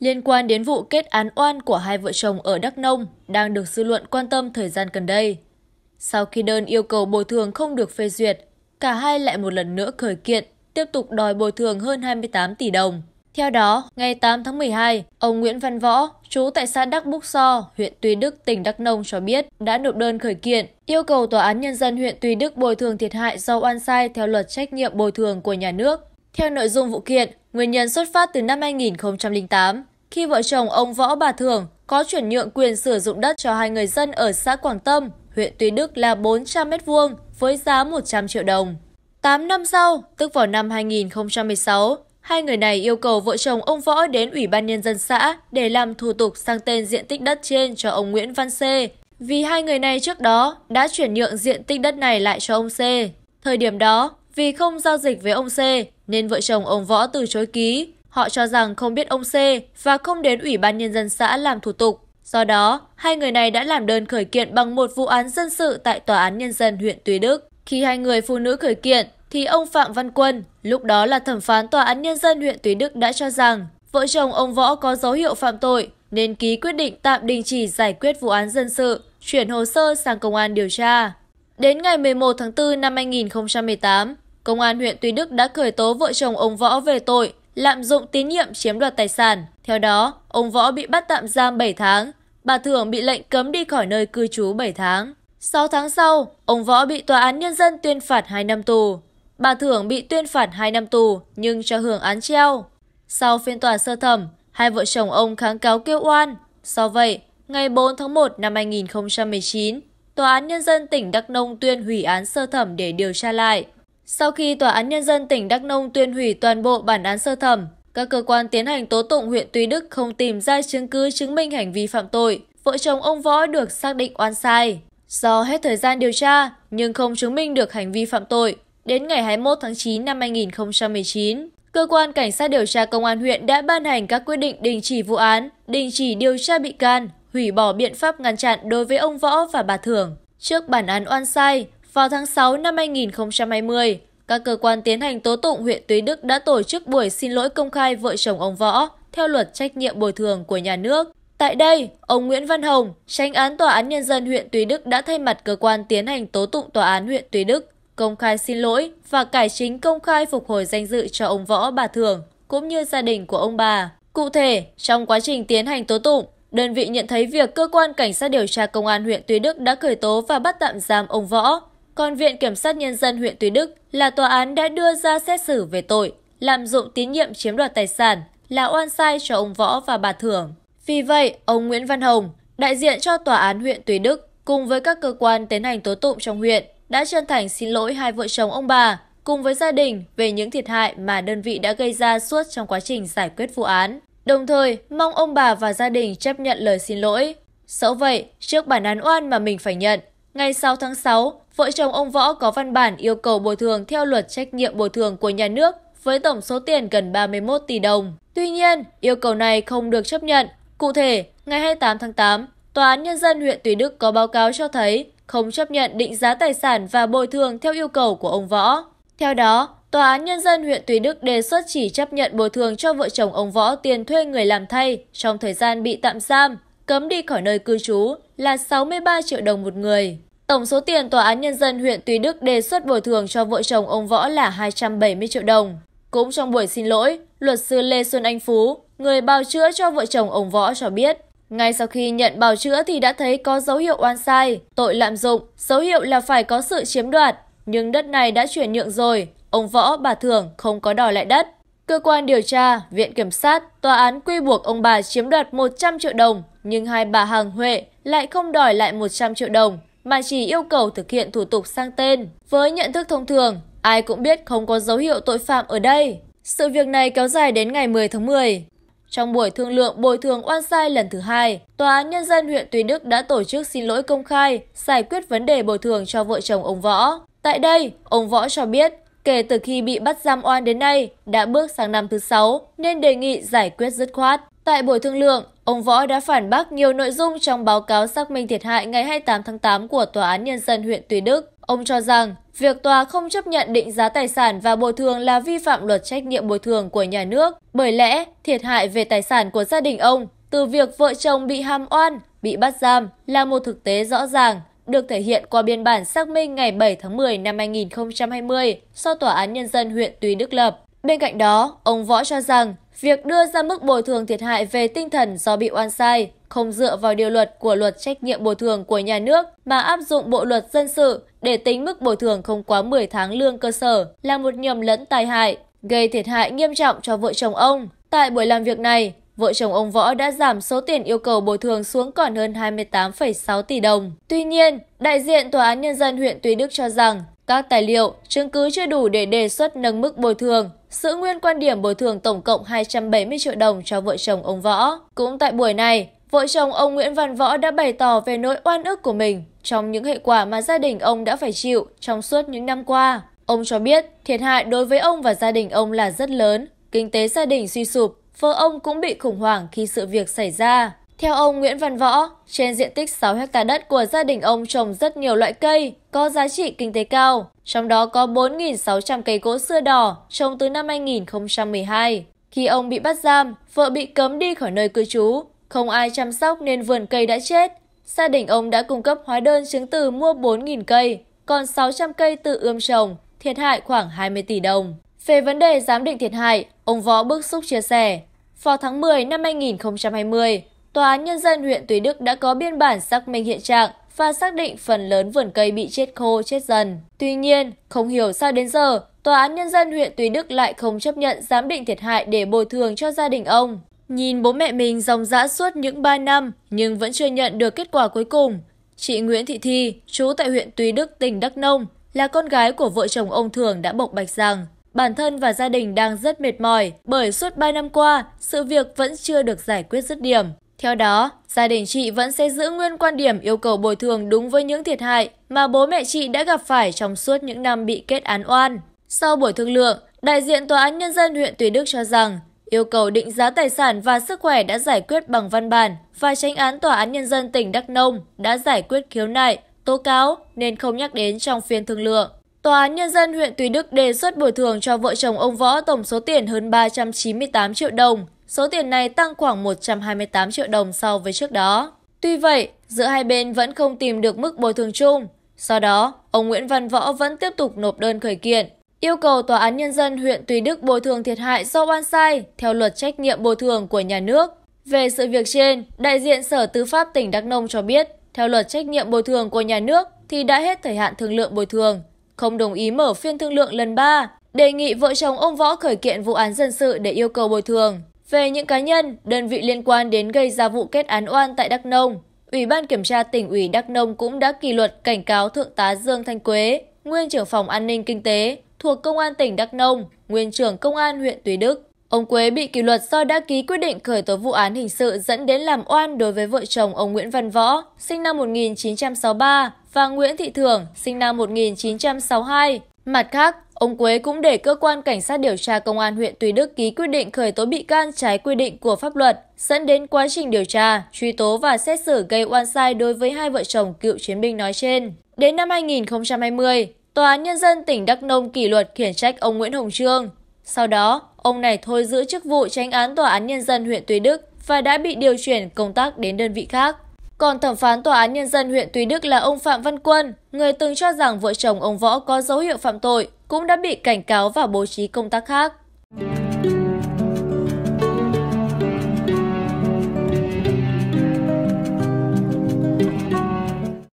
liên quan đến vụ kết án oan của hai vợ chồng ở đắk nông đang được dư luận quan tâm thời gian gần đây sau khi đơn yêu cầu bồi thường không được phê duyệt cả hai lại một lần nữa khởi kiện tiếp tục đòi bồi thường hơn 28 tỷ đồng theo đó, ngày 8 tháng 12, ông Nguyễn Văn Võ, chú tại xã Đắc Búc So, huyện Tuy Đức, tỉnh Đắk Nông cho biết đã nộp đơn khởi kiện, yêu cầu Tòa án Nhân dân huyện Tuy Đức bồi thường thiệt hại do oan sai theo luật trách nhiệm bồi thường của nhà nước theo nội dung vụ kiện nguyên nhân xuất phát từ năm 2008 khi vợ chồng ông võ bà thường có chuyển nhượng quyền sử dụng đất cho hai người dân ở xã quảng tâm huyện tuy đức là bốn trăm linh m hai với giá một trăm triệu đồng 8 năm sau, tức vào năm 2016, hai người này yêu cầu vợ chồng ông Võ đến Ủy ban Nhân dân xã để làm thủ tục sang tên diện tích đất trên cho ông Nguyễn Văn C. Vì hai người này trước đó đã chuyển nhượng diện tích đất này lại cho ông C. Thời điểm đó, vì không giao dịch với ông c nên vợ chồng ông võ từ chối ký họ cho rằng không biết ông c và không đến ủy ban nhân dân xã làm thủ tục do đó hai người này đã làm đơn khởi kiện bằng một vụ án dân sự tại tòa án nhân dân huyện tuy đức khi hai người phụ nữ khởi kiện thì ông phạm văn quân lúc đó là thẩm phán tòa án nhân dân huyện tuy đức đã cho rằng vợ chồng ông võ có dấu hiệu phạm tội nên ký quyết định tạm đình chỉ giải quyết vụ án dân sự chuyển hồ sơ sang công an điều tra đến ngày 11 tháng 4 năm 2018, công an huyện tuy đức đã khởi tố vợ chồng ông võ về tội lạm dụng tín nhiệm chiếm đoạt tài sản theo đó ông võ bị bắt tạm giam bảy tháng bà thưởng bị lệnh cấm đi khỏi nơi cư trú bảy tháng sáu tháng sau ông võ bị tòa án nhân dân tuyên phạt hai năm tù bà thưởng bị tuyên phạt hai năm tù nhưng cho hưởng án treo sau phiên tòa sơ thẩm hai vợ chồng ông kháng cáo kêu oan do vậy ngày 4 tháng 1 năm 2019 tòa án nhân dân tỉnh đắk nông tuyên hủy án sơ thẩm để điều tra lại sau khi tòa án nhân dân tỉnh đắk nông tuyên hủy toàn bộ bản án sơ thẩm các cơ quan tiến hành tố tụng huyện tuy đức không tìm ra chứng cứ chứng minh hành vi phạm tội vợ chồng ông võ được xác định oan sai do hết thời gian điều tra nhưng không chứng minh được hành vi phạm tội đến ngày 21 tháng 9 năm 2019 cơ quan cảnh sát điều tra công an huyện đã ban hành các quyết định đình chỉ vụ án đình chỉ điều tra bị can hủy bỏ biện pháp ngăn chặn đối với ông võ và bà thưởng trước bản án oan sai vào tháng sáu năm hai nghìn hai mươi các cơ quan tiến hành tố tụng huyện Tuy Đức đã tổ chức buổi xin lỗi công khai vợ chồng ông Võ theo luật trách nhiệm bồi thường của nhà nước. Tại đây, ông Nguyễn Văn Hồng, tranh án Tòa án Nhân dân huyện Tuy Đức đã thay mặt cơ quan tiến hành tố tụng Tòa án huyện Tuy Đức công khai xin lỗi và cải chính công khai phục hồi danh dự cho ông Võ bà Thường cũng như gia đình của ông bà. Cụ thể, trong quá trình tiến hành tố tụng, đơn vị nhận thấy việc cơ quan cảnh sát điều tra công an huyện tuy đức đã khởi tố và bắt tạm giam ông võ còn viện kiểm sát nhân dân huyện tuy đức là tòa án đã đưa ra xét xử về tội lạm dụng tín nhiệm chiếm đoạt tài sản là oan sai cho ông võ và bà thưởng vì vậy ông nguyễn văn hồng đại diện cho tòa án huyện tuy đức cùng với các cơ quan tiến hành tố tụng trong huyện đã chân thành xin lỗi hai vợ chồng ông bà cùng với gia đình về những thiệt hại mà đơn vị đã gây ra suốt trong quá trình giải quyết vụ án đồng thời mong ông bà và gia đình chấp nhận lời xin lỗi dẫu vậy trước bản án oan mà mình phải nhận ngày 6 tháng 6, vợ chồng ông võ có văn bản yêu cầu bồi thường theo luật trách nhiệm bồi thường của nhà nước với tổng số tiền gần 31 tỷ đồng. Tuy nhiên, yêu cầu này không được chấp nhận. Cụ thể, ngày 28 tháng 8, Tòa án Nhân dân huyện Tùy Đức có báo cáo cho thấy không chấp nhận định giá tài sản và bồi thường theo yêu cầu của ông Võ. Theo đó, tòa án nhân dân huyện tuy đức đề xuất chỉ chấp nhận bồi thường cho vợ chồng ông võ tiền thuê người làm thay trong thời gian bị tạm giam cấm đi khỏi nơi cư trú là 63 triệu đồng một người. Tổng số tiền Tòa án Nhân dân huyện Tuy Đức đề xuất bồi thường cho vợ chồng ông Võ là 270 triệu đồng. Cũng trong buổi xin lỗi, luật sư Lê Xuân Anh Phú, người bào chữa cho vợ chồng ông Võ cho biết, ngay sau khi nhận bào chữa thì đã thấy có dấu hiệu oan sai, tội lạm dụng, dấu hiệu là phải có sự chiếm đoạt, nhưng đất này đã chuyển nhượng rồi, ông võ bà thưởng không có đòi lại đất cơ quan điều tra viện kiểm sát tòa án quy buộc ông bà chiếm đoạt một trăm triệu đồng nhưng hai bà Hằng huệ lại không đòi lại một trăm triệu đồng mà chỉ yêu cầu thực hiện thủ tục sang tên với nhận thức thông thường ai cũng biết không có dấu hiệu tội phạm ở đây sự việc này kéo dài đến ngày 10 tháng 10. Trong buổi thương lượng bồi thường oan sai lần thứ hai, Tòa án Nhân dân huyện Tuy Đức đã tổ chức xin lỗi công khai, giải quyết vấn đề bồi thường cho vợ chồng ông Võ. Tại đây, ông Võ cho biết kể từ khi bị bắt giam oan đến nay đã bước sang năm thứ sáu nên đề nghị giải quyết dứt khoát tại buổi thương lượng ông võ đã phản bác nhiều nội dung trong báo cáo xác minh thiệt hại ngày 28 tháng 8 của tòa án nhân dân huyện tuy đức ông cho rằng việc tòa không chấp nhận định giá tài sản và bồi thường là vi phạm luật trách nhiệm bồi thường của nhà nước bởi lẽ thiệt hại về tài sản của gia đình ông từ việc vợ chồng bị ham oan bị bắt giam là một thực tế rõ ràng được thể hiện qua biên bản xác minh ngày 7 tháng 10 năm 2020, nghìn do tòa án nhân dân huyện tuy đức lập bên cạnh đó ông võ cho rằng việc đưa ra mức bồi thường thiệt hại về tinh thần do bị oan sai không dựa vào điều luật của luật trách nhiệm bồi thường của nhà nước mà áp dụng bộ luật dân sự để tính mức bồi thường không quá 10 tháng lương cơ sở là một nhầm lẫn tai hại, gây thiệt hại nghiêm trọng cho vợ chồng ông. Tại buổi làm việc này, vợ chồng ông võ đã giảm số tiền yêu cầu bồi thường xuống còn hơn hai mươi tám sáu tỷ đồng tuy nhiên đại diện tòa án nhân dân huyện tuy đức cho rằng các tài liệu chứng cứ chưa đủ để đề xuất nâng mức bồi thường giữ nguyên quan điểm bồi thường tổng cộng 270 triệu đồng cho vợ chồng ông võ cũng tại buổi này vợ chồng ông Nguyễn Văn Võ đã bày tỏ về nỗi oan ức của mình trong những hệ quả mà gia đình ông đã phải chịu trong suốt những năm qua. Ông cho biết thiệt hại đối với ông và gia đình ông là rất lớn, kinh tế gia đình suy sụp, vợ ông cũng bị khủng hoảng khi sự việc xảy ra theo ông nguyễn văn võ trên diện tích sáu hectare đất của gia đình ông trồng rất nhiều loại cây có giá trị kinh tế cao trong đó có 4.600 cây gỗ xưa đỏ trồng từ năm 2012. Khi ông bị bắt giam, vợ bị cấm đi khỏi nơi cư trú, không ai chăm sóc nên vườn cây đã chết. Gia đình ông đã cung cấp hóa đơn chứng từ mua 4.000 cây, còn 600 cây tự ươm trồng, thiệt hại khoảng 20 tỷ đồng. Về vấn đề giám định thiệt hại, ông Võ bức xúc chia sẻ, vào tháng 10 năm 2020, tòa án nhân dân huyện tuy đức đã có biên bản xác minh hiện trạng và xác định phần lớn vườn cây bị chết khô chết dần. Tuy nhiên, không hiểu sao đến giờ, tòa án nhân dân huyện Tuy Đức lại không chấp nhận giám định thiệt hại để bồi thường cho gia đình ông. Nhìn bố mẹ mình dòng dã suốt những 3 năm nhưng vẫn chưa nhận được kết quả cuối cùng. Chị Nguyễn Thị Thi, chú tại huyện Tuy Đức, tỉnh Đắk Nông, là con gái của vợ chồng ông Thường đã bộc bạch rằng bản thân và gia đình đang rất mệt mỏi bởi suốt 3 năm qua sự việc vẫn chưa được giải quyết rứt điểm. Theo đó, gia đình chị vẫn sẽ giữ nguyên quan điểm yêu cầu bồi thường đúng với những thiệt hại mà bố mẹ chị đã gặp phải trong suốt những năm bị kết án oan. Sau buổi thương lượng, đại diện Tòa án Nhân dân huyện Tuy Đức cho rằng yêu cầu định giá tài sản và sức khỏe đã giải quyết bằng văn bản và tranh án Tòa án Nhân dân tỉnh Đắk Nông đã giải quyết khiếu nại, tố cáo nên không nhắc đến trong phiên thương lượng. Tòa án Nhân dân huyện Tuy Đức đề xuất bồi thường cho vợ chồng ông Võ tổng số tiền hơn 398 triệu đồng. Số tiền này tăng khoảng 128 triệu đồng so với trước đó. Tuy vậy, giữa hai bên vẫn không tìm được mức bồi thường chung. Do đó, ông Nguyễn Văn Võ vẫn tiếp tục nộp đơn khởi kiện, yêu cầu Tòa án Nhân dân huyện Tuy Đức bồi thường thiệt hại do oan sai theo luật trách nhiệm bồi thường của nhà nước. Về sự việc trên, đại diện Sở Tư pháp tỉnh Đắk Nông cho biết, theo luật trách nhiệm bồi thường của nhà nước thì đã hết thời hạn thương lượng bồi thường không đồng ý mở phiên thương lượng lần ba đề nghị vợ chồng ông võ khởi kiện vụ án dân sự để yêu cầu bồi thường về những cá nhân đơn vị liên quan đến gây ra vụ kết án oan tại đắk nông ủy ban kiểm tra tỉnh ủy đắk nông cũng đã kỷ luật cảnh cáo thượng tá dương thanh quế nguyên trưởng phòng an ninh kinh tế thuộc công an tỉnh đắk nông nguyên trưởng công an huyện tuy đức ông quế bị kỷ luật do đã ký quyết định khởi tố vụ án hình sự dẫn đến làm oan đối với vợ chồng ông nguyễn văn võ sinh năm 1963 và nguyễn thị thưởng sinh năm 1962. mặt khác ông quế cũng để cơ quan cảnh sát điều tra công an huyện tuy đức ký quyết định khởi tố bị can trái quy định của pháp luật dẫn đến quá trình điều tra truy tố và xét xử gây oan sai đối với hai vợ chồng cựu chiến binh nói trên đến năm 2020 tòa án nhân dân tỉnh đắk nông kỷ luật khiển trách ông nguyễn hồng trương sau đó ông này thôi giữ chức vụ tránh án tòa án nhân dân huyện tuy đức và đã bị điều chuyển công tác đến đơn vị khác còn thẩm phán tòa án nhân dân huyện tuy đức là ông phạm văn quân người từng cho rằng vợ chồng ông võ có dấu hiệu phạm tội cũng đã bị cảnh cáo và bố trí công tác khác